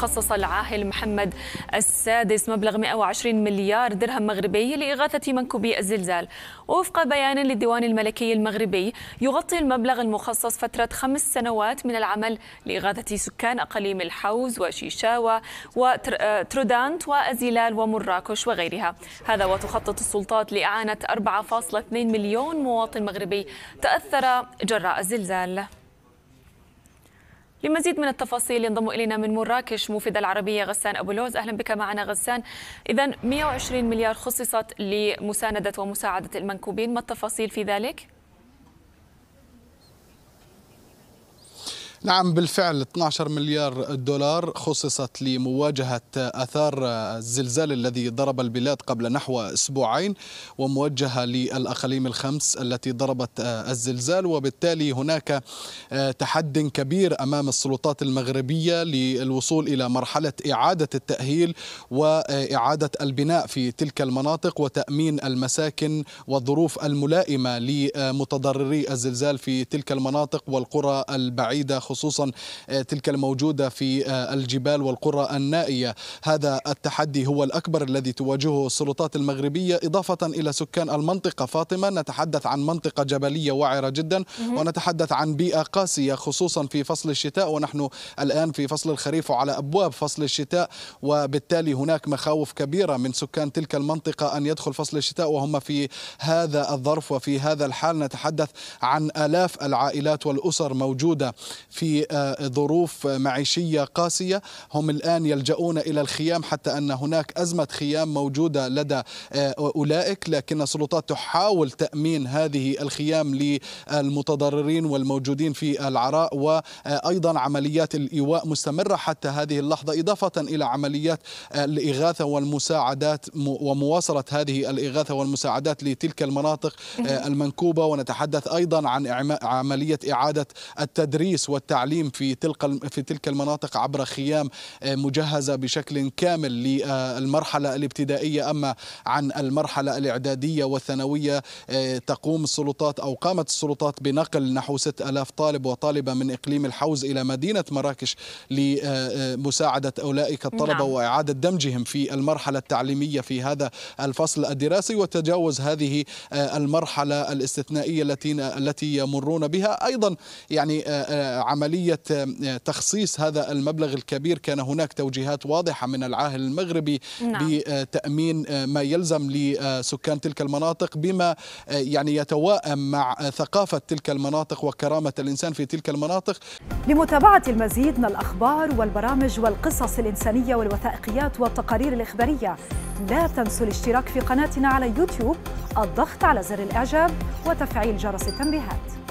خصص العاهل محمد السادس مبلغ 120 مليار درهم مغربي لإغاثة منكوبي الزلزال ووفق بيان للديوان الملكي المغربي يغطي المبلغ المخصص فترة خمس سنوات من العمل لإغاثة سكان أقاليم الحوز وشيشاوة وترودانت وأزيلال ومراكش وغيرها هذا وتخطط السلطات لإعانة 4.2 مليون مواطن مغربي تأثر جراء الزلزال لمزيد من التفاصيل ينضم الينا من مراكش موفد العربيه غسان ابو لوز اهلا بك معنا غسان اذا 120 مليار خصصت لمسانده ومساعده المنكوبين ما التفاصيل في ذلك؟ نعم بالفعل 12 مليار دولار خصصت لمواجهة أثار الزلزال الذي ضرب البلاد قبل نحو أسبوعين وموجهة للأقاليم الخمس التي ضربت الزلزال وبالتالي هناك تحد كبير أمام السلطات المغربية للوصول إلى مرحلة إعادة التأهيل وإعادة البناء في تلك المناطق وتأمين المساكن والظروف الملائمة لمتضرري الزلزال في تلك المناطق والقرى البعيدة خصوصا آه، تلك الموجودة في آه، الجبال والقرى النائية هذا التحدي هو الأكبر الذي تواجهه السلطات المغربية إضافة إلى سكان المنطقة فاطمة نتحدث عن منطقة جبلية وعرة جدا ونتحدث عن بيئة قاسية خصوصا في فصل الشتاء ونحن الآن في فصل الخريف وعلى أبواب فصل الشتاء وبالتالي هناك مخاوف كبيرة من سكان تلك المنطقة أن يدخل فصل الشتاء وهم في هذا الظرف وفي هذا الحال نتحدث عن آلاف العائلات والأسر موجودة في في آه، ظروف معيشية قاسية هم الآن يلجؤون إلى الخيام حتى أن هناك أزمة خيام موجودة لدى آه، أولئك لكن السلطات تحاول تأمين هذه الخيام للمتضررين والموجودين في العراء وأيضا عمليات الإيواء مستمرة حتى هذه اللحظة إضافة إلى عمليات آه، الإغاثة والمساعدات ومواصلة هذه الإغاثة والمساعدات لتلك المناطق المنكوبة ونتحدث أيضا عن عملية إعادة التدريس والت التعليم في تلك في تلك المناطق عبر خيام آه، مجهزه بشكل كامل للمرحله الابتدائيه اما عن المرحله الاعداديه والثانويه آه، تقوم السلطات او قامت السلطات بنقل نحو 6000 طالب وطالبه من اقليم الحوز الى مدينه مراكش لمساعده اولئك الطلبه نعم. واعاده دمجهم في المرحله التعليميه في هذا الفصل الدراسي وتجاوز هذه آه، المرحله الاستثنائيه التي التي يمرون بها ايضا يعني عم عملية آه، تخصيص هذا المبلغ الكبير كان هناك توجيهات واضحة من العاهل المغربي نعم. بتأمين آه، ما يلزم لسكان تلك المناطق بما آه، يعني يتوائم مع ثقافة تلك المناطق وكرامة الإنسان في تلك المناطق لمتابعة المزيد من الأخبار والبرامج والقصص الإنسانية والوثائقيات والتقارير الإخبارية لا تنسوا الاشتراك في قناتنا على يوتيوب الضغط على زر الإعجاب وتفعيل جرس التنبيهات